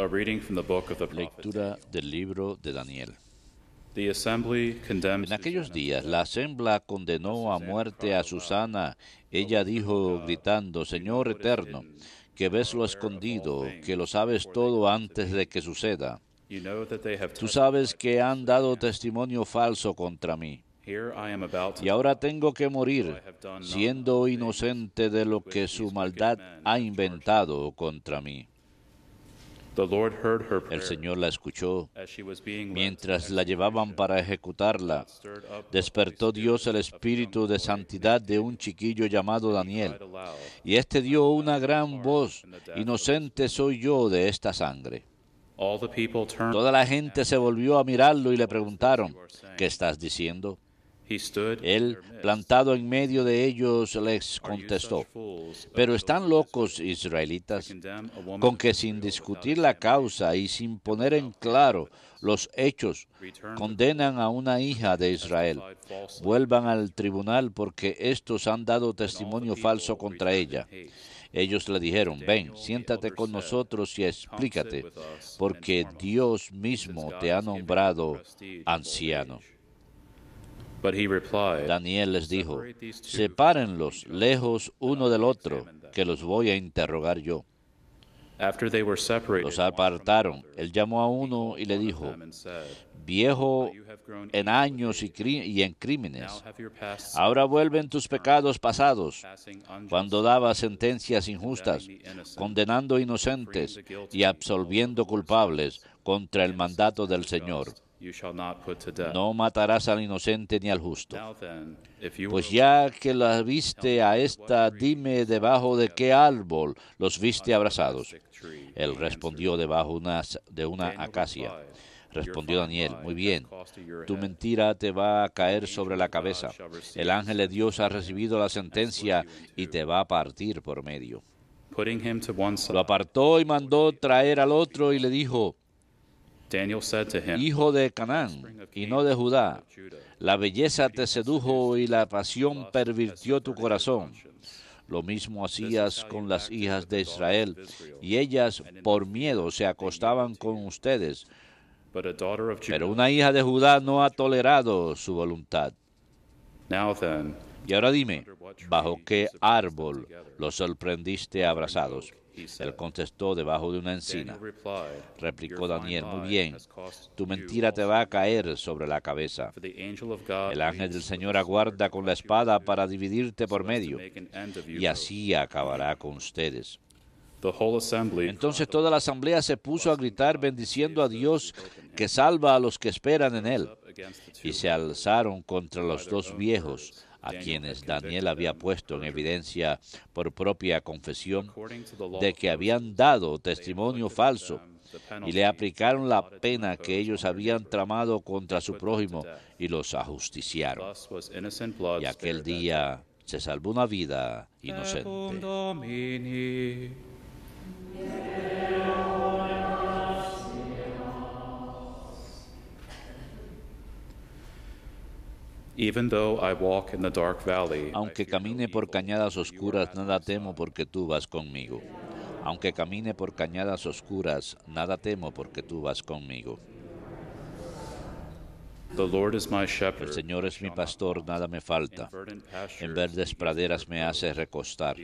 Lectura del libro de Daniel. En aquellos días la asamblea condenó a muerte a Susana. Ella dijo gritando, Señor este eterno, que ves lo escondido, que lo sabes todo antes de que suceda. Tú sabes que han dado testimonio falso contra mí. Y ahora tengo que morir, siendo inocente de lo que su maldad ha inventado contra mí. El Señor la escuchó. Mientras la llevaban para ejecutarla, despertó Dios el espíritu de santidad de un chiquillo llamado Daniel. Y éste dio una gran voz, inocente soy yo de esta sangre. Toda la gente se volvió a mirarlo y le preguntaron, ¿qué estás diciendo? Él, plantado en medio de ellos, les contestó, pero están locos israelitas con que sin discutir la causa y sin poner en claro los hechos, condenan a una hija de Israel. Vuelvan al tribunal porque estos han dado testimonio falso contra ella. Ellos le dijeron, ven, siéntate con nosotros y explícate, porque Dios mismo te ha nombrado anciano. Daniel les dijo, sepárenlos lejos uno del otro, que los voy a interrogar yo. Los apartaron. Él llamó a uno y le dijo, viejo en años y, en crímenes, ahora vuelven tus pecados pasados, cuando daba sentencias injustas, condenando inocentes y absolviendo culpables contra el mandato del Señor. No matarás al inocente ni al justo. Pues ya que la viste a esta, dime debajo de qué árbol los viste abrazados. Él respondió debajo de una acacia. Respondió Daniel, muy bien, tu mentira te va a caer sobre la cabeza. El ángel de Dios ha recibido la sentencia y te va a partir por medio. Lo apartó y mandó traer al otro y le dijo, hijo de Canaán y no de Judá, la belleza te sedujo y la pasión pervirtió tu corazón. Lo mismo hacías con las hijas de Israel, y ellas por miedo se acostaban con ustedes. Pero una hija de Judá no ha tolerado su voluntad. Y ahora dime, ¿bajo qué árbol los sorprendiste abrazados? Él contestó debajo de una encina. Replicó Daniel, muy bien, tu mentira te va a caer sobre la cabeza. El ángel del Señor aguarda con la espada para dividirte por medio, y así acabará con ustedes. Entonces toda la asamblea se puso a gritar bendiciendo a Dios que salva a los que esperan en Él, y se alzaron contra los dos viejos a quienes Daniel había puesto en evidencia por propia confesión de que habían dado testimonio falso um, y le aplicaron la pena que ellos habían tramado contra su prójimo y los ajusticiaron. Y aquel día se salvó una vida inocente. Aunque camine por cañadas oscuras, nada temo porque tú vas conmigo. Aunque camine por cañadas oscuras, nada temo porque tú vas conmigo. El Señor es mi pastor, nada me falta. En verdes praderas me hace recostar.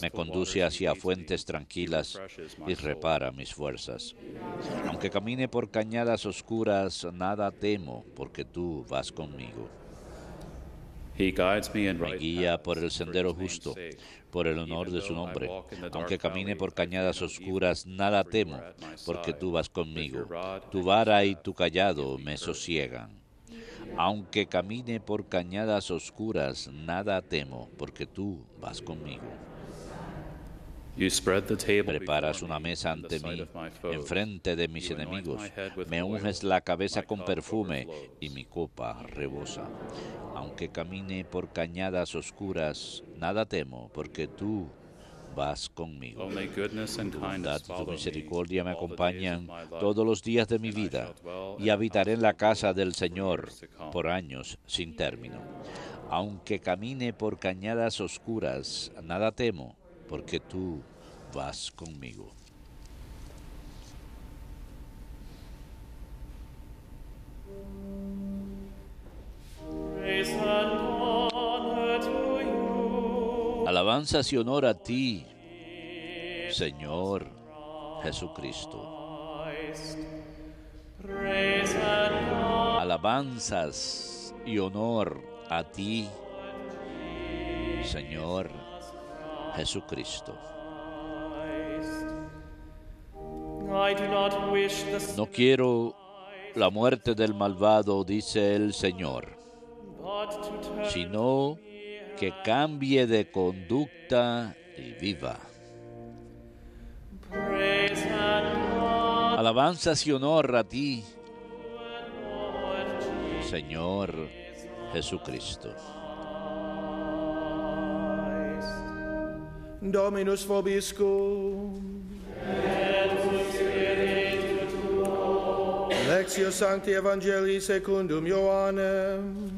Me conduce hacia fuentes tranquilas y repara mis fuerzas. Aunque camine por cañadas oscuras, nada temo, porque tú vas conmigo. Me guía por el sendero justo, por el honor de su nombre. Aunque camine por cañadas oscuras, nada temo, porque tú vas conmigo. Tu vara y tu callado me sosiegan. Aunque camine por cañadas oscuras, nada temo, porque tú vas conmigo. Preparas una mesa ante mí, enfrente de mis enemigos. Me unges la cabeza con perfume y mi copa rebosa. Aunque camine por cañadas oscuras, nada temo, porque tú vas conmigo. bondad y tu misericordia me acompañan todos los días de mi vida y habitaré en la casa del Señor por años sin término. Aunque camine por cañadas oscuras, nada temo porque tú vas conmigo. Alabanzas y honor a ti, Señor Jesucristo. Alabanzas y honor a ti, Señor Jesucristo. No quiero la muerte del malvado, dice el Señor, sino que cambie de conducta y viva. Alabanzas y honor a ti, Señor Jesucristo. Dominus vobiscum. Et tus spiritu tuo. Lectio Sancti Evangelii secundum Ioannem.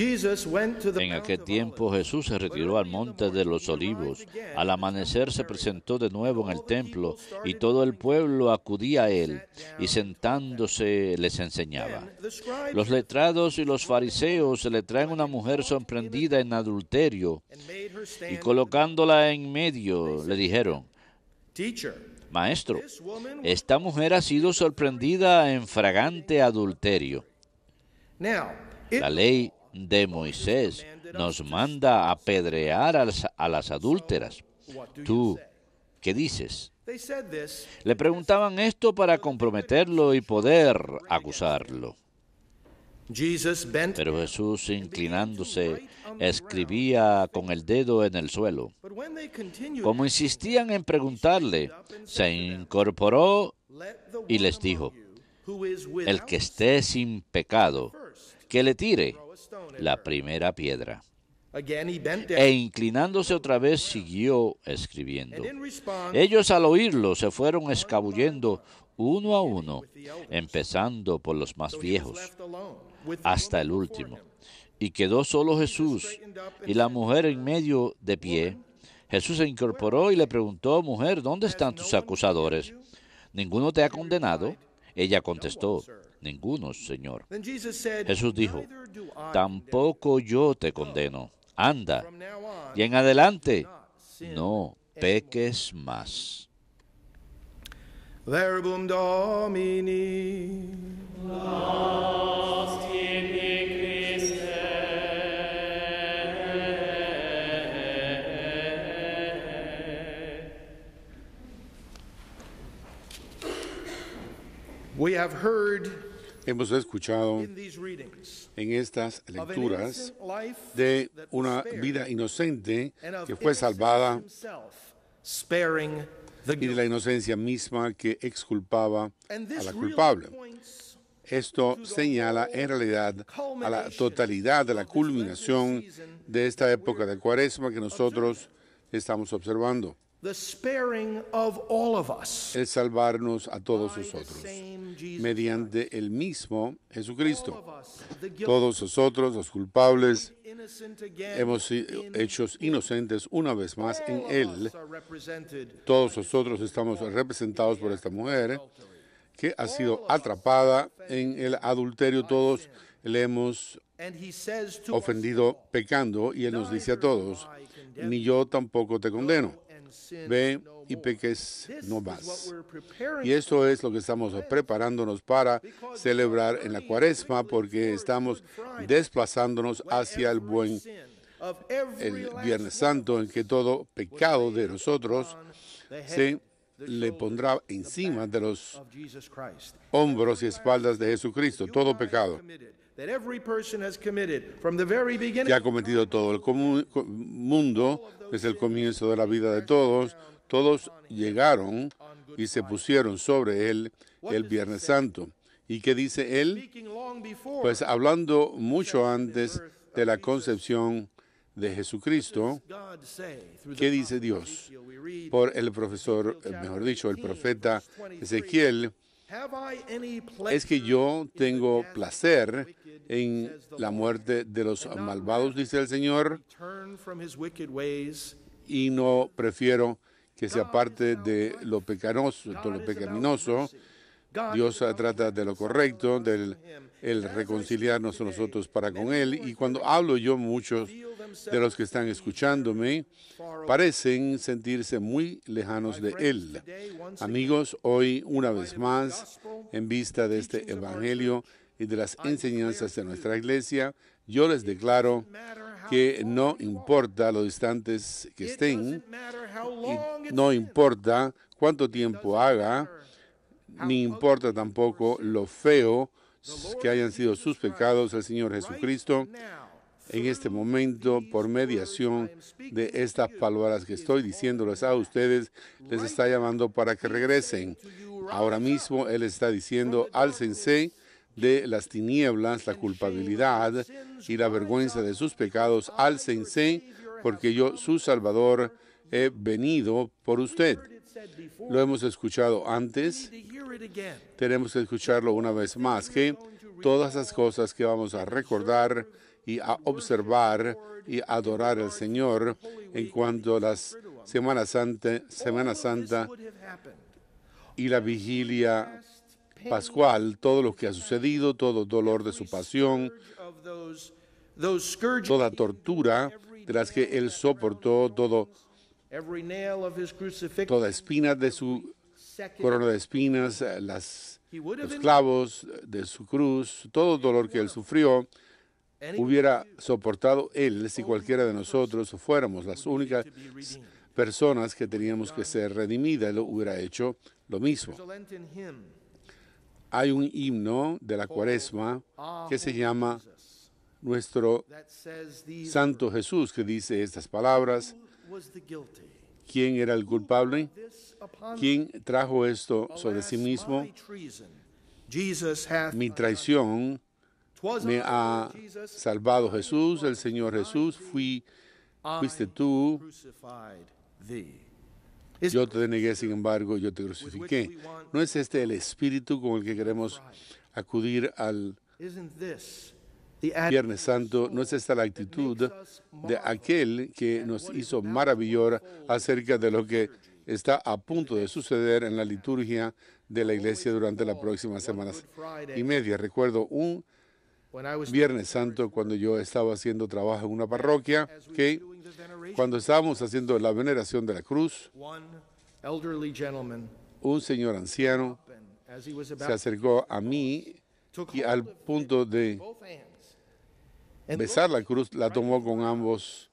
En aquel tiempo Jesús se retiró al monte de los olivos. Al amanecer se presentó de nuevo en el templo y todo el pueblo acudía a él y sentándose les enseñaba. Los letrados y los fariseos le traen una mujer sorprendida en adulterio y colocándola en medio le dijeron, Maestro, esta mujer ha sido sorprendida en fragante adulterio. La ley de Moisés nos manda apedrear a las, a las adúlteras. ¿Tú qué dices? Le preguntaban esto para comprometerlo y poder acusarlo. Pero Jesús, inclinándose, escribía con el dedo en el suelo. Como insistían en preguntarle, se incorporó y les dijo, el que esté sin pecado, que le tire la primera piedra. E inclinándose otra vez siguió escribiendo. Ellos al oírlo se fueron escabullendo uno a uno, empezando por los más viejos, hasta el último. Y quedó solo Jesús y la mujer en medio de pie. Jesús se incorporó y le preguntó, mujer, ¿dónde están tus acusadores? ¿Ninguno te ha condenado? Ella contestó, Ninguno, Señor. Jesús dijo, tampoco yo te condeno. Anda. Y en adelante, no peques más. We have heard Hemos escuchado en estas lecturas de una vida inocente que fue salvada y de la inocencia misma que exculpaba a la culpable. Esto señala en realidad a la totalidad de la culminación de esta época de cuaresma que nosotros estamos observando es salvarnos a todos nosotros mediante el mismo Jesucristo. Todos nosotros, los culpables, hemos sido hechos inocentes una vez más en Él. Todos nosotros estamos representados por esta mujer que ha sido atrapada en el adulterio. Todos le hemos ofendido pecando y Él nos dice a todos, ni yo tampoco te condeno ve y peques no más. Y esto es lo que estamos preparándonos para celebrar en la cuaresma, porque estamos desplazándonos hacia el buen Viernes Santo, en que todo pecado de nosotros se le pondrá encima de los hombros y espaldas de Jesucristo, todo pecado que ha cometido todo el mundo desde el comienzo de la vida de todos. Todos llegaron y se pusieron sobre él el Viernes Santo. ¿Y qué dice él? Pues hablando mucho antes de la concepción de Jesucristo, ¿qué dice Dios? Por el profesor, mejor dicho, el profeta Ezequiel es que yo tengo placer en la muerte de los malvados, dice el Señor, y no prefiero que se aparte de lo de lo pecaminoso. Dios trata de lo correcto, del el reconciliarnos nosotros para con Él. Y cuando hablo yo, muchos de los que están escuchándome parecen sentirse muy lejanos de Él. Amigos, hoy una vez más, en vista de este Evangelio y de las enseñanzas de nuestra iglesia, yo les declaro que no importa lo distantes que estén, no importa cuánto tiempo haga, ni importa tampoco lo feo que hayan sido sus pecados el Señor Jesucristo en este momento por mediación de estas palabras que estoy diciéndoles a ustedes, les está llamando para que regresen. Ahora mismo Él está diciendo, álcense de las tinieblas, la culpabilidad y la vergüenza de sus pecados, álcense porque yo, su Salvador, he venido por usted. Lo hemos escuchado antes. Tenemos que escucharlo una vez más, que todas las cosas que vamos a recordar y a observar y adorar al Señor en cuanto a la Semana Santa, Semana Santa y la vigilia pascual, todo lo que ha sucedido, todo dolor de su pasión, toda tortura de las que él soportó, todo toda espina de su corona de espinas, eh, los clavos de su cruz, todo dolor que él sufrió, hubiera soportado él si cualquiera de nosotros fuéramos las únicas personas que teníamos que ser redimidas, él hubiera hecho lo mismo. Hay un himno de la oh, cuaresma ah, que se oh, llama Nuestro Santo Jesús, que dice estas palabras, ¿Quién era el culpable? ¿Quién trajo esto sobre sí mismo? Mi traición me ha salvado Jesús, el Señor Jesús. Fui, fuiste tú. Yo te denegué, sin embargo, yo te crucifiqué. ¿No es este el espíritu con el que queremos acudir al Viernes Santo no es esta la actitud de aquel que nos hizo maravillar acerca de lo que está a punto de suceder en la liturgia de la iglesia durante las próximas semanas y media. Recuerdo un Viernes Santo cuando yo estaba haciendo trabajo en una parroquia, que cuando estábamos haciendo la veneración de la cruz, un señor anciano se acercó a mí y al punto de Besar la cruz la tomó con ambos,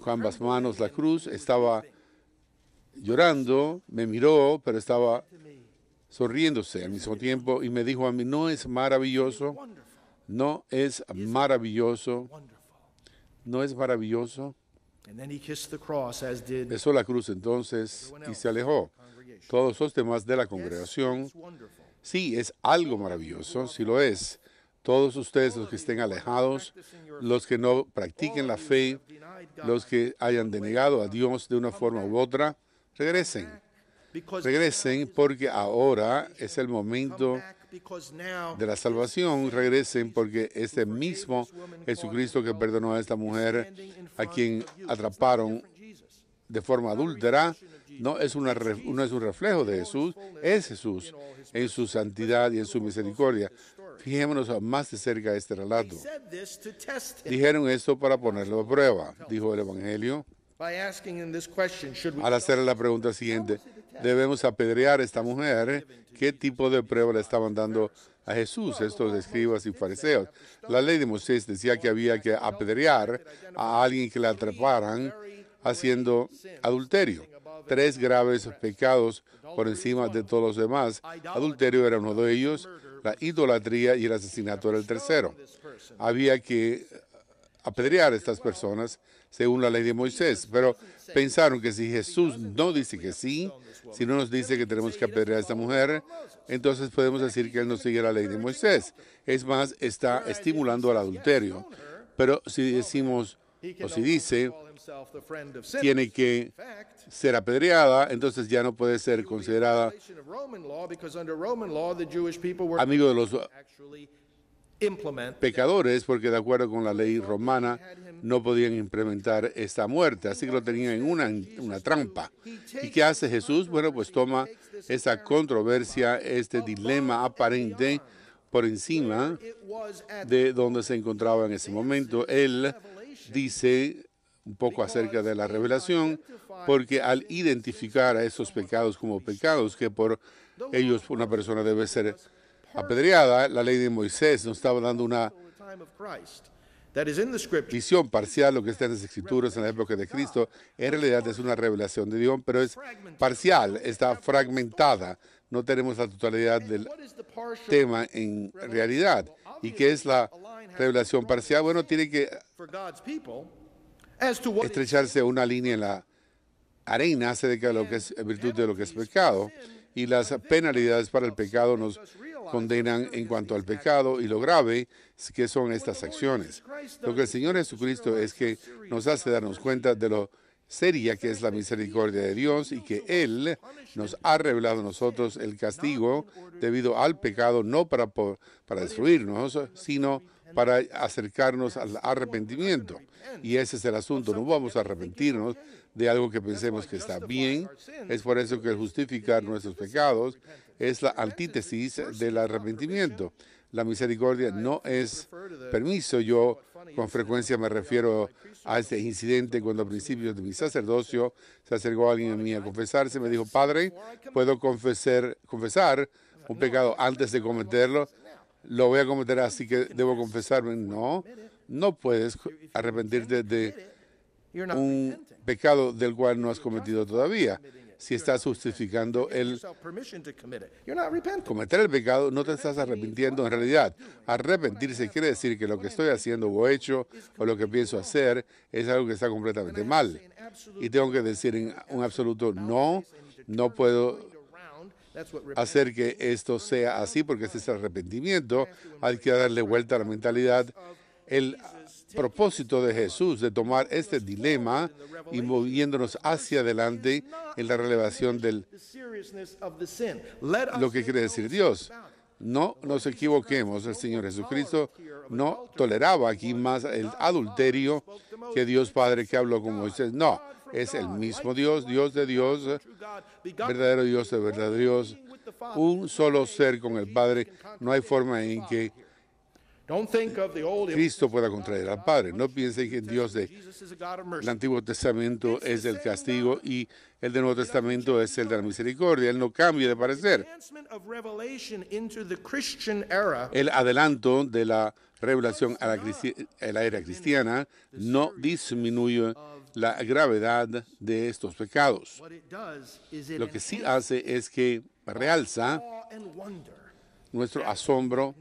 con ambas manos la cruz, estaba llorando, me miró, pero estaba sonriéndose al mismo tiempo y me dijo a mí, no es maravilloso, no es maravilloso, no es maravilloso. Besó la cruz entonces y se alejó. Todos los demás de la congregación, sí, es algo maravilloso, sí lo es. Todos ustedes, los que estén alejados, los que no practiquen la fe, los que hayan denegado a Dios de una forma u otra, regresen. Regresen porque ahora es el momento de la salvación. Regresen porque este mismo Jesucristo que perdonó a esta mujer a quien atraparon de forma adúltera, no es, una, no es un reflejo de Jesús, es Jesús en su santidad y en su misericordia. Fijémonos más de cerca a este relato. Dijeron esto para ponerlo a prueba, dijo el Evangelio. Al hacer la pregunta siguiente, ¿debemos apedrear a esta mujer? ¿Qué tipo de prueba le estaban dando a Jesús estos escribas y fariseos? La ley de Moisés decía que había que apedrear a alguien que la atraparan haciendo adulterio. Tres graves pecados por encima de todos los demás. Adulterio era uno de ellos, la idolatría y el asesinato era el tercero. Había que apedrear a estas personas según la ley de Moisés, pero pensaron que si Jesús no dice que sí, si no nos dice que tenemos que apedrear a esta mujer, entonces podemos decir que él no sigue la ley de Moisés. Es más, está estimulando al adulterio. Pero si decimos o si dice tiene que ser apedreada, entonces ya no puede ser considerada amigo de los pecadores, porque de acuerdo con la ley romana no podían implementar esta muerte, así que lo tenían en una, una trampa. ¿Y qué hace Jesús? Bueno, pues toma esa controversia, este dilema aparente por encima de donde se encontraba en ese momento. Él dice un poco acerca de la revelación, porque al identificar a esos pecados como pecados, que por ellos una persona debe ser apedreada, la ley de Moisés nos estaba dando una visión parcial, lo que está en las escrituras en la época de Cristo, en realidad es una revelación de Dios, pero es parcial, está fragmentada, no tenemos la totalidad del tema en realidad. ¿Y qué es la revelación parcial? Bueno, tiene que Estrecharse una línea en la arena hace de lo que es virtud de lo que es pecado y las penalidades para el pecado nos condenan en cuanto al pecado y lo grave que son estas acciones. Lo que el Señor Jesucristo es que nos hace darnos cuenta de lo seria que es la misericordia de Dios y que Él nos ha revelado a nosotros el castigo debido al pecado, no para, para destruirnos, sino para acercarnos al arrepentimiento. Y ese es el asunto, no vamos a arrepentirnos de algo que pensemos que está bien. Es por eso que justificar nuestros pecados es la antítesis del arrepentimiento. La misericordia no es permiso. Yo con frecuencia me refiero a este incidente cuando a principios de mi sacerdocio se acercó alguien a mí a confesarse. Me dijo, Padre, ¿puedo confesar un pecado antes de cometerlo? lo voy a cometer, así que debo confesarme. No, no puedes arrepentirte de un pecado del cual no has cometido todavía. Si estás justificando el cometer el pecado, no te estás arrepintiendo en realidad. Arrepentirse quiere decir que lo que estoy haciendo o hecho o lo que pienso hacer es algo que está completamente mal. Y tengo que decir en un absoluto no, no puedo hacer que esto sea así, porque ese es el arrepentimiento. Hay que darle vuelta a la mentalidad. El propósito de Jesús de tomar este dilema y moviéndonos hacia adelante en la relevación del lo que quiere decir Dios. No nos equivoquemos, el Señor Jesucristo no toleraba aquí más el adulterio que Dios Padre que habló con Moisés. No, es el mismo Dios, Dios de Dios, verdadero Dios de verdadero Dios, un solo ser con el Padre. No hay forma en que Cristo pueda contraer al Padre. No piensen que el Dios del Antiguo Testamento es el castigo y el del Nuevo Testamento es el de la misericordia. Él no cambia de parecer. El adelanto de la revelación a la, a la era cristiana no disminuye uh, la gravedad de estos pecados. Lo que sí hace es que realza nuestro asombro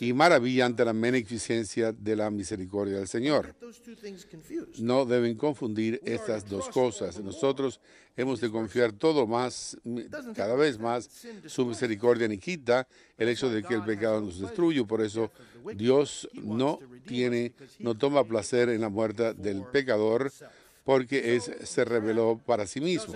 y maravilla ante la beneficencia de la misericordia del Señor. No deben confundir estas dos cosas. Nosotros hemos de confiar todo más, cada vez más, su misericordia ni quita el hecho de que el pecado nos destruye. Por eso Dios no tiene, no toma placer en la muerte del pecador porque se reveló para sí mismo.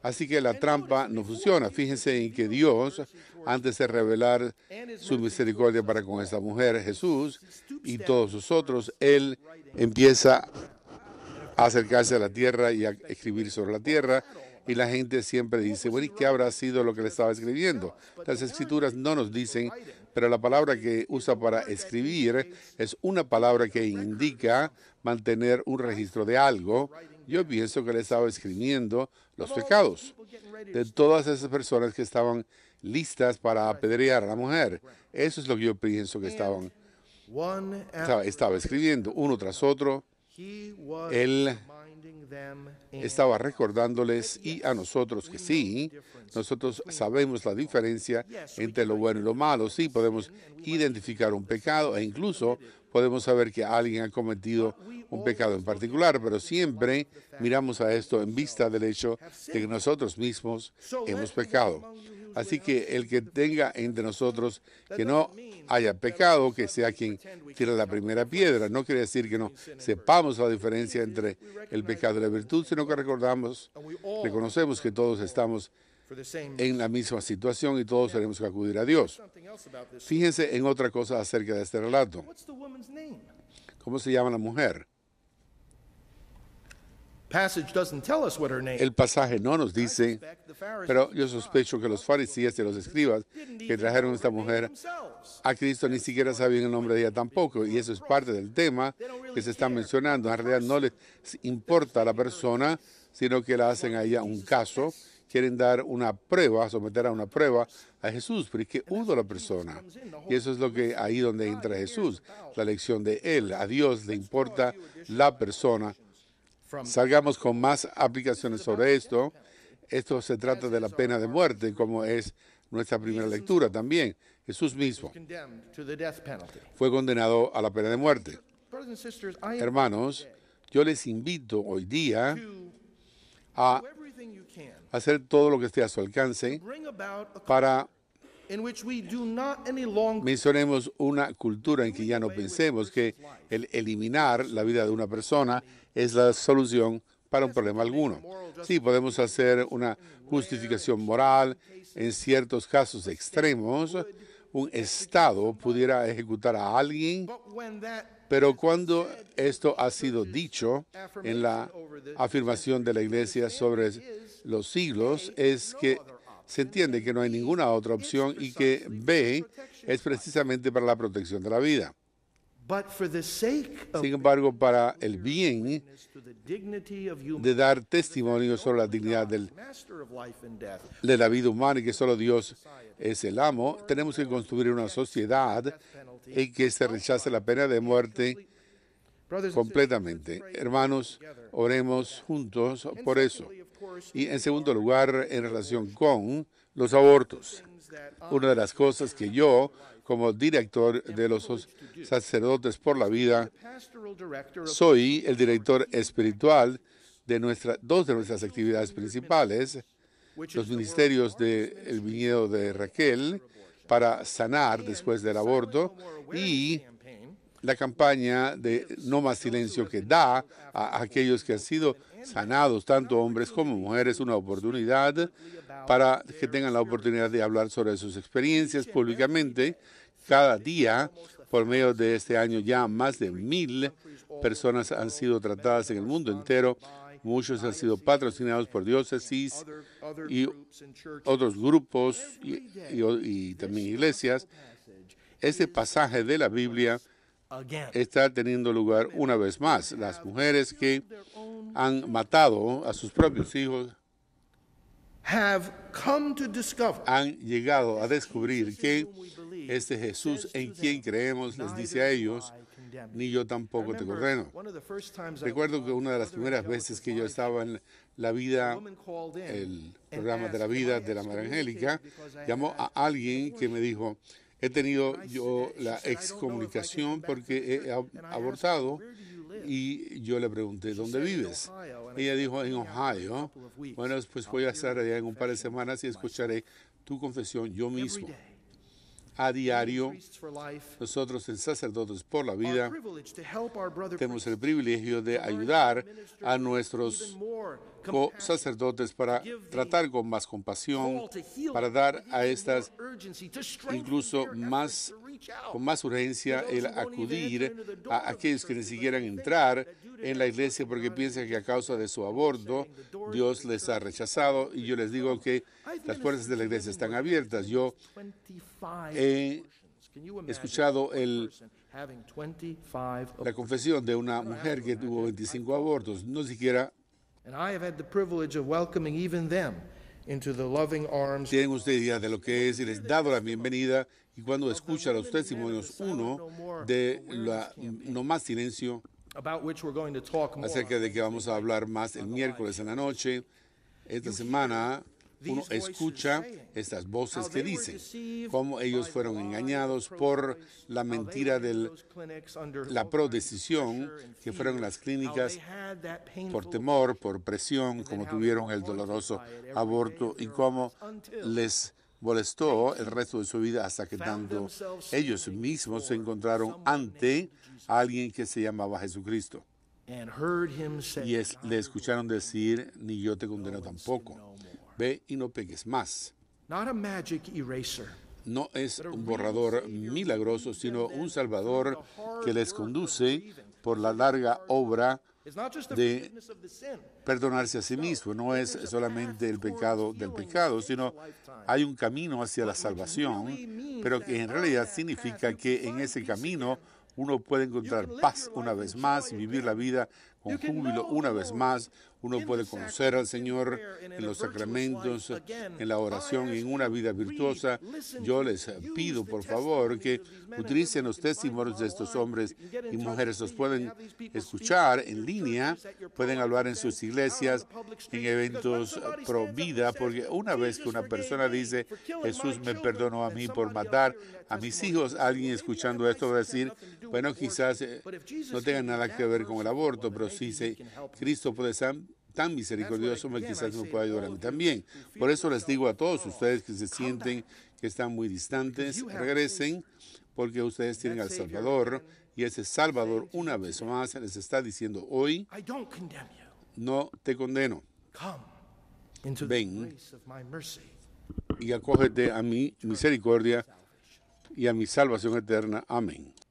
Así que la trampa no funciona. Fíjense en que Dios, antes de revelar su misericordia para con esta mujer, Jesús, y todos nosotros, Él empieza a acercarse a la tierra y a escribir sobre la tierra. Y la gente siempre dice, bueno, ¿y qué habrá sido lo que le estaba escribiendo? Las escrituras no nos dicen pero la palabra que usa para escribir es una palabra que indica mantener un registro de algo. Yo pienso que él estaba escribiendo los pecados de todas esas personas que estaban listas para apedrear a la mujer. Eso es lo que yo pienso que estaban. Estaba, estaba escribiendo uno tras otro. Él estaba recordándoles y a nosotros que sí, nosotros sabemos la diferencia entre lo bueno y lo malo. Sí, podemos identificar un pecado e incluso podemos saber que alguien ha cometido un pecado en particular, pero siempre miramos a esto en vista del hecho de que nosotros mismos hemos pecado. Así que el que tenga entre nosotros que no haya pecado, que sea quien tire la primera piedra. No quiere decir que no sepamos la diferencia entre el pecado y la virtud, sino que recordamos, reconocemos que todos estamos en la misma situación y todos tenemos que acudir a Dios. Fíjense en otra cosa acerca de este relato. ¿Cómo se llama la mujer? El pasaje no nos dice, pero yo sospecho que los fariseos y los escribas que trajeron a esta mujer a Cristo ni siquiera sabían el nombre de ella tampoco, y eso es parte del tema que se está mencionando. En realidad no les importa a la persona, sino que la hacen a ella un caso, quieren dar una prueba, someter a una prueba a Jesús, pero es que hubo la persona. Y eso es lo que ahí donde entra Jesús, la lección de Él. A Dios le importa la persona salgamos con más aplicaciones sobre esto. Esto se trata de la pena de muerte, como es nuestra primera lectura también. Jesús mismo fue condenado a la pena de muerte. Hermanos, yo les invito hoy día a hacer todo lo que esté a su alcance para mencionemos una cultura en que ya no pensemos que el eliminar la vida de una persona es la solución para un problema alguno. Sí, podemos hacer una justificación moral en ciertos casos extremos. Un Estado pudiera ejecutar a alguien, pero cuando esto ha sido dicho en la afirmación de la Iglesia sobre los siglos, es que se entiende que no hay ninguna otra opción y que B es precisamente para la protección de la vida. Sin embargo, para el bien de dar testimonio sobre la dignidad del, de la vida humana y que solo Dios es el amo, tenemos que construir una sociedad en que se rechace la pena de muerte completamente. Hermanos, oremos juntos por eso. Y en segundo lugar, en relación con los abortos, una de las cosas que yo como director de los sacerdotes por la vida. Soy el director espiritual de nuestra, dos de nuestras actividades principales, los ministerios del viñedo de Raquel para sanar después del aborto y la campaña de No más silencio que da a aquellos que han sido sanados, tanto hombres como mujeres, una oportunidad para que tengan la oportunidad de hablar sobre sus experiencias públicamente cada día. Por medio de este año ya más de mil personas han sido tratadas en el mundo entero Muchos han sido patrocinados por diócesis y otros grupos y, también iglesias. Este pasaje de la Biblia está teniendo lugar una vez más. Las mujeres que han matado a sus propios hijos han llegado a descubrir que este Jesús en quien creemos les dice a ellos, ni yo tampoco te condeno. Recuerdo que una de las primeras veces que yo estaba en la vida, el programa de la vida de la Madre Angélica, llamó a alguien que me dijo, He tenido yo la excomunicación porque he abortado y yo le pregunté, ¿dónde vives? Ella dijo, en Ohio. Bueno, pues voy a estar allá en un par de semanas y escucharé tu confesión yo mismo a diario. Nosotros en Sacerdotes por la Vida tenemos el privilegio de ayudar a nuestros sacerdotes para tratar con más compasión, para dar a estas incluso más con más urgencia el acudir a aquellos que ni siquiera entrar en la iglesia porque piensan que a causa de su aborto Dios les ha rechazado y yo les digo que las puertas de la iglesia están abiertas. Yo he escuchado el, la confesión de una mujer que tuvo 25 abortos, no siquiera tienen ustedes idea de lo que es y les dado la bienvenida y cuando escucha los testimonios uno de no más silencio acerca de que vamos a hablar más el miércoles en la noche esta semana uno escucha estas voces que dicen cómo ellos fueron engañados por la mentira de la prodecisión, que fueron las clínicas por temor, por presión, como tuvieron el doloroso aborto y cómo les molestó el resto de su vida hasta que tanto ellos mismos se encontraron ante alguien que se llamaba Jesucristo. Y le escucharon decir, ni yo te condeno tampoco. Ve y no pegues más. no es un borrador milagroso, sino un salvador que les conduce por la larga obra de perdonarse a sí mismo. No es solamente el pecado del pecado, sino hay un camino hacia la salvación, pero que en realidad significa que en ese camino uno puede encontrar paz una vez más, vivir la vida con júbilo una vez más, uno puede conocer al Señor en los sacramentos, en la oración y en una vida virtuosa. Yo les pido, por favor, que utilicen los testimonios de estos hombres y mujeres. Los pueden escuchar en línea, pueden hablar en sus iglesias, en eventos pro vida, porque una vez que una persona dice, Jesús me perdonó a mí por matar a mis hijos, alguien escuchando esto va a decir, bueno, quizás eh, no tenga nada que ver con el aborto, pero si sí, Cristo puede ser tan misericordioso quizás no pueda ayudar a mí también. Por eso les digo a todos ustedes que se sienten que están muy distantes, regresen, porque ustedes tienen al Salvador, y ese Salvador una vez más les está diciendo hoy, no te condeno. Ven y acógete a mi misericordia y a mi salvación eterna. Amén.